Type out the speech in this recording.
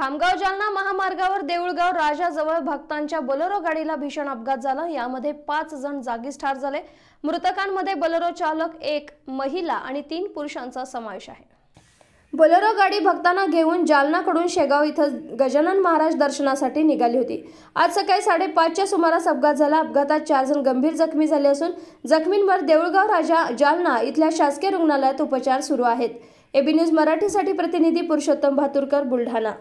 खामगाव जालना महामार्गावर देऊळगाव राजाजवळ भक्तांच्या बलोरो गाडीला भीषण अपघात झाला यामध्ये पाच जण जागीच ठार झाले मृतकांमध्ये बलोरो चालक एक महिला आणि तीन पुरुषांचा समावेश आहे बोलेरो गाडी भक्तांना घेऊन जालनाकडून शेगाव इथं गजानन महाराज दर्शनासाठी निघाली होती आज सकाळी साडेपाचच्या सुमारास अपघात झाला अपघातात चार जण गंभीर जखमी झाले असून जखमींवर देऊळगाव राजा जालना इथल्या शासकीय रुग्णालयात उपचार सुरू आहेत एबी न्यूज मराठीसाठी प्रतिनिधी पुरुषोत्तम भातुरकर बुलढाणा